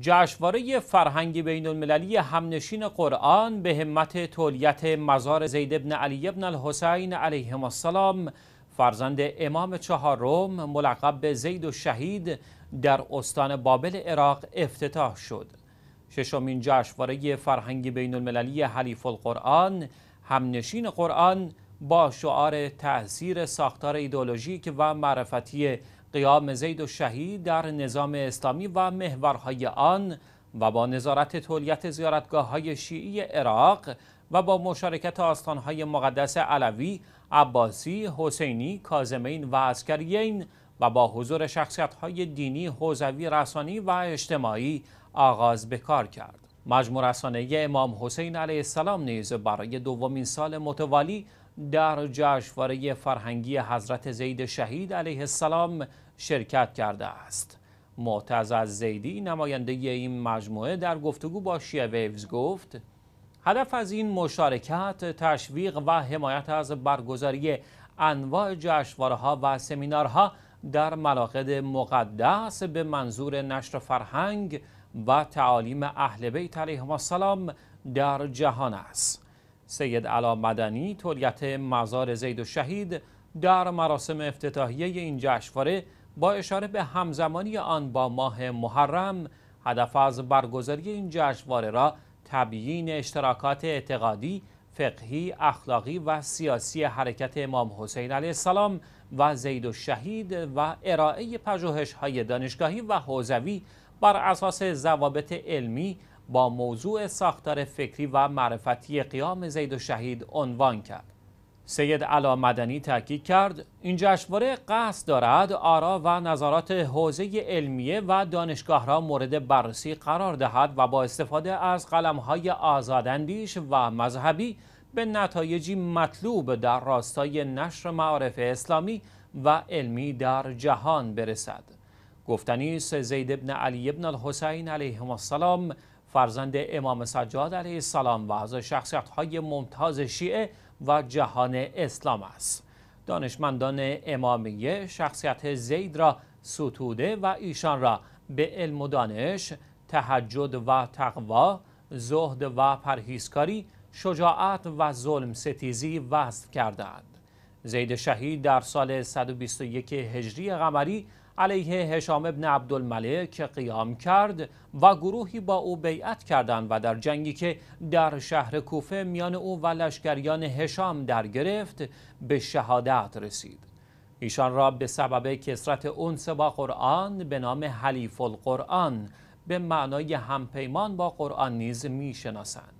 جشنواره فرهنگ بین المللی همنشین قرآن به همت تولیت مزار زید ابن علی ابن الحسین علیهم السلام فرزند امام چهارم ملقب به زید و شهید در استان بابل عراق افتتاح شد ششمین جشنواره فرهنگ بین المللی حلیف القرآن همنشین قرآن با شعار تاثیر ساختار ایدولوژیک و معرفتی قیام زید و شهید در نظام اسلامی و محورهای آن و با نظارت تولیت زیارتگاه های شیعی عراق و با مشارکت آستانهای مقدس علوی، عباسی، حسینی، کازمین و عسکریین و با حضور شخصیت‌های دینی، حوزوی، رسانی و اجتماعی آغاز به کار کرد. مجموع رسانه امام حسین علیه السلام نیز برای دومین سال متوالی در جشنواره فرهنگی حضرت زید شهید علیه السلام شرکت کرده است معتز از زیدی نماینده این مجموعه در گفتگو با شیعه ویوز گفت هدف از این مشارکت تشویق و حمایت از برگزاری انواع جشنواره‌ها و سمینارها در ملاقد مقدس به منظور نشر فرهنگ و تعالیم اهل بیت علیهم السلام در جهان است سید علا مدنی تولیت مزار زید و شهید در مراسم افتتاحیه این جشنواره با اشاره به همزمانی آن با ماه محرم هدف از برگزاری این جشنواره را تبیین اشتراکات اعتقادی، فقهی، اخلاقی و سیاسی حرکت امام حسین علیه السلام و زید و شهید و ارائه پژوهش‌های دانشگاهی و حوزوی بر اساس ضوابط علمی با موضوع ساختار فکری و معرفتی قیام زید و شهید عنوان کرد. سید علا مدنی تاکید کرد این جشنواره قصد دارد آرا و نظرات حوزه علمیه و دانشگاه را مورد بررسی قرار دهد و با استفاده از قلمهای آزاداندیش و مذهبی به نتایجی مطلوب در راستای نشر معارف اسلامی و علمی در جهان برسد گفتنی زید ابن علی ابن الحسین علیهم السلام فرزند امام سجاد علیه السلام و از شخصیت های ممتاز شیعه و جهان اسلام است دانشمندان امامیه شخصیت زید را ستوده و ایشان را به علم و دانش، تهجد و تقوا، زهد و پرهیزکاری، شجاعت و ظلم ستیزی وصف کردند. زید شهید در سال 121 هجری قمری علیه هشام ابن عبدالملک قیام کرد و گروهی با او بیعت کردند و در جنگی که در شهر کوفه میان او و لشکریان هشام در گرفت به شهادت رسید ایشان را به سبب کسرت اونس با قرآن به نام حلیف القرآن به معنای همپیمان با قرآن نیز میشناسند